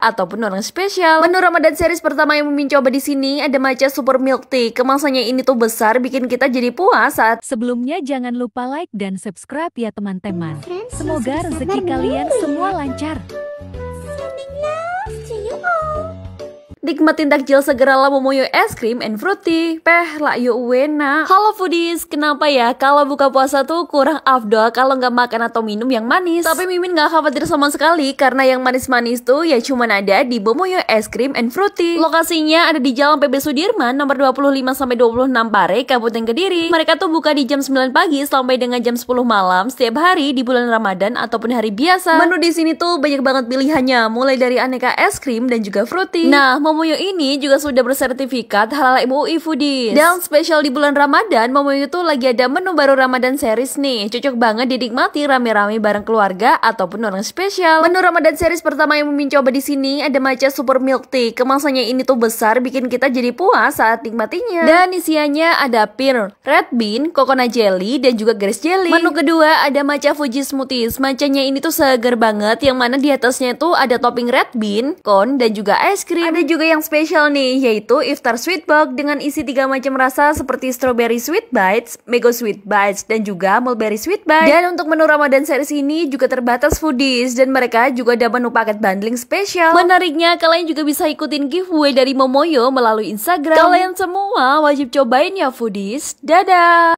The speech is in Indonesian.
ataupun orang spesial. Menu Ramadan series pertama yang Mimin coba di sini ada matcha super milk tea. Kemasannya ini tuh besar bikin kita jadi puas saat. Sebelumnya jangan lupa like dan subscribe ya teman-teman. Semoga rezeki kalian semua lancar. Nikmatin takjil segeralah Momoyo es krim and fruity. Peh, lah yuk wena. Halo foodies, kenapa ya kalau buka puasa tuh kurang afdol kalau nggak makan atau minum yang manis. Tapi Mimin nggak khawatir sama sekali karena yang manis-manis tuh ya cuman ada di Momoyo es krim and fruity. Lokasinya ada di Jalan PB Sudirman nomor 25 26 Pare, Kabupaten Kediri. Mereka tuh buka di jam 9 pagi sampai dengan jam 10 malam setiap hari di bulan Ramadan ataupun hari biasa. Menu di sini tuh banyak banget pilihannya, mulai dari aneka es krim dan juga fruity. Nah, Momoyo Momoyo ini juga sudah bersertifikat halal MUI Foodies. Dan spesial di bulan Ramadan, Momoyo itu lagi ada menu baru Ramadan series nih. Cocok banget dinikmati rame-rame bareng keluarga ataupun orang spesial. Menu Ramadan series pertama yang Mimin coba di sini ada matcha super milk tea. Kemasannya ini tuh besar bikin kita jadi puas saat nikmatinya. Dan isiannya ada pir, red bean, coconut jelly dan juga grass jelly. Menu kedua ada matcha Fuji smoothies. Matchanya ini tuh seger banget yang mana di atasnya tuh ada topping red bean, cone dan juga es krim. Ada juga yang spesial nih, yaitu Iftar Sweet Box dengan isi tiga macam rasa seperti Strawberry Sweet Bites, Mango Sweet Bites, dan juga Mulberry Sweet Bites. Dan untuk menu Ramadan series ini juga terbatas foodies, dan mereka juga ada menu paket bundling spesial. Menariknya, kalian juga bisa ikutin giveaway dari Momoyo melalui Instagram. Kalian semua wajib cobain ya foodies. Dadah!